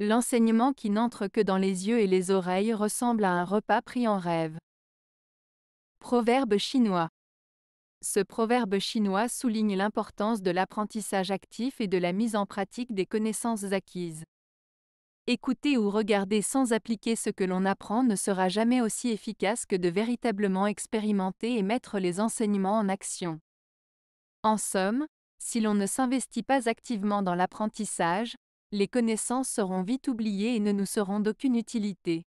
L'enseignement qui n'entre que dans les yeux et les oreilles ressemble à un repas pris en rêve. Proverbe chinois. Ce proverbe chinois souligne l'importance de l'apprentissage actif et de la mise en pratique des connaissances acquises. Écouter ou regarder sans appliquer ce que l'on apprend ne sera jamais aussi efficace que de véritablement expérimenter et mettre les enseignements en action. En somme, si l'on ne s'investit pas activement dans l'apprentissage, les connaissances seront vite oubliées et ne nous seront d'aucune utilité.